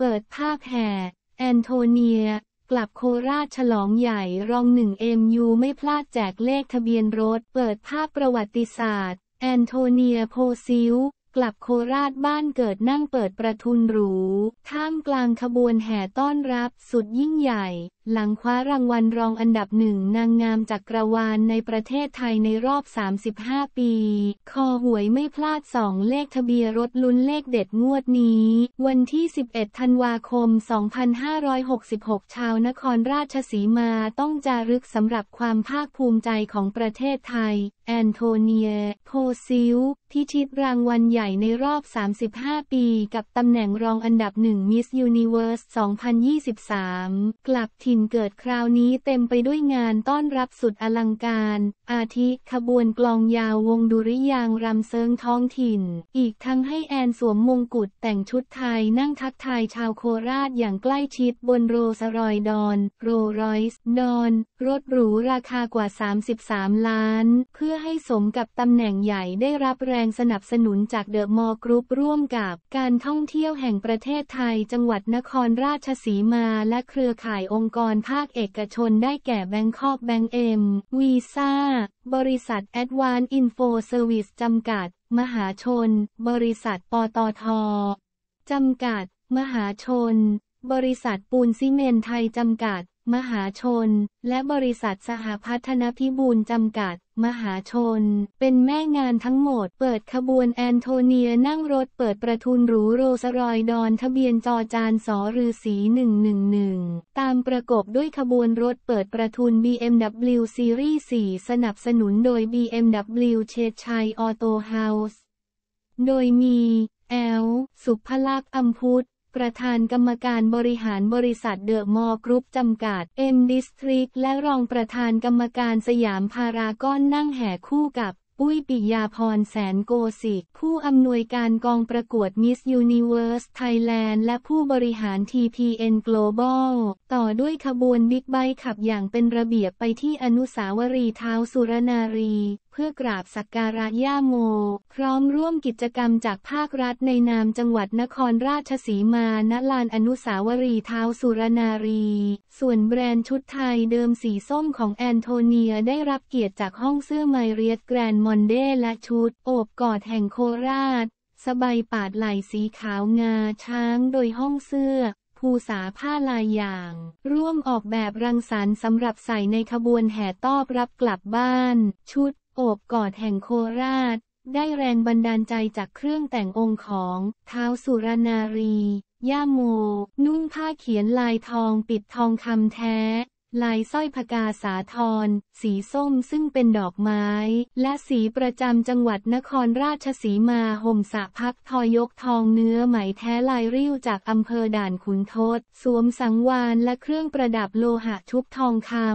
เปิดภาคแห่แอนโทเนีย กลับโคราชฉลองใหญ่รองหนึ่งเอ็มยูไม่พลาดแจกเลขทะเบียนรถ เปิดภาพประวัติศาสตร์ แอนโทเนียโพซิลกลับโคราชบ้านเกิดนั่งเปิดประทุนหรูท่ามกลางขบวนแห่ต้อนรับสุดยิ่งใหญ่ หลังคว้ารางวัลรองอันดับหนึ่งนางงามจักรวาลในประเทศไทยในรอบ 35 ปี คอหวยไม่พลาดสองเลขทะเบียนรถลุ้นเลขเด็ดงวดนี้ วันที่ 11 ธันวาคม 2566 ชาวนครราชสีมาต้องจารึกสำหรับความภาคภูมิใจของประเทศไทย แอนโทเนีย โพซิลพิชิตรางวัลใหญ่ม่ในรอบ 35 ปี กับตำแหน่งรองอันดับหนึ่งมิสยูนิเวอร์ส2023 กลับถิ่นเกิดคราวนี้เต็มไปด้วยงานต้อนรับสุดอลังการ อาทิขบวนกลองยาววงดุริยางรำเซิงท้องถิ่น อีกทั้งให้แอนสวมมงกุฎแต่งชุดไทยนั่งทักทายชาวโคราชอย่างใกล้ชิดบนโรสรอยดอน โรรอยส์ดอน รถหรูราคากว่า 33 ล้าน เพื่อให้สมกับตำแหน่งใหญ่ได้รับแรงสนับสนุนจากเดอะมอลล์กรุ๊ปร่วมกับการท่องเที่ยวแห่งประเทศไทยจังหวัดนครราชสีมาและเครือข่ายองค์กรภาคเอกชนได้แก่แบงคอกแบงเอ็มวีซ่าบริษัทแอดวานอินโฟเซอร์วิสจำกัด มหาชน บริษัทปตทจำกัด มหาชน บริษัทปูนซีเมนไทย จำกัดมหาชน และบริษัทสหพัฒนพิบูลจำกัด มหาชน เป็นแม่งานทั้งหมดเปิดขบวนแอนโทเนียนั่งรถเปิดประทุนหรูโรสรอยดอนทะเบียนจอจานสอรือสี111 ตามประกบด้วยขบวนรถเปิดประทุน BMW Series 4สนับสนุนโดย BMW เชดชัยออโตเฮาส์โดยมีแอลสุภลักษ์อัมพุทธประธานกรรมการบริหารบริษัทเดอะมอลล์กรุ๊ปจำกัดเอ็มดิสทริกและรองประธานกรรมการสยามพารากอนนั่งแห่คู่กับ ปุ้ยปิยาพรแสนโกศิกผู้อำนวยการกองประกวดมิสยูนิเวอร์สไทยแลนด์และผู้บริหาร TPN Global ต่อด้วยขบวนบิ๊กไบค์ขับอย่างเป็นระเบียบไปที่อนุสาวรีย์เท้าสุรนารีพื่อกราบสักการะย่าโม พร้อมร่วมกิจกรรมจากภาครัฐในนามจังหวัดนครราชสีมา ณ ลานอนุสาวรีย์เท้าสุรนารี ส่วนแบรนด์ชุดไทยเดิมสีส้มของแอนโทเนียได้รับเกียรติจากห้องเสื้อไมเรียตแกรนด์มอนเดและชุด โอบกอดแห่งโคราช สบายปาดไหลสีขาวงาช้างโดยห้องเสื้อ ภูษาผ้าลายอย่าง ร่วมออกแบบรังสรรค์สำหรับใส่ในขบวนแห่ต้อบรับกลับบ้าน ชุดโอบกอดแห่งโคราช ได้แรงบันดาลใจจากเครื่องแต่งองค์ของ เท้าสุรนารี ย่าโม นุ่งผ้าเขียนลายทองปิดทองคำแท้ ลายสร้อยพกาสาทรสีส้มซึ่งเป็นดอกไม้ และสีประจำจังหวัดนครราชสีมาห่มสะพักทอยกทองเนื้อไหม แท้ลายริ้วจากอำเภอด่านขุนทด สวมสังวานและเครื่องประดับโลหะชุบทองคำ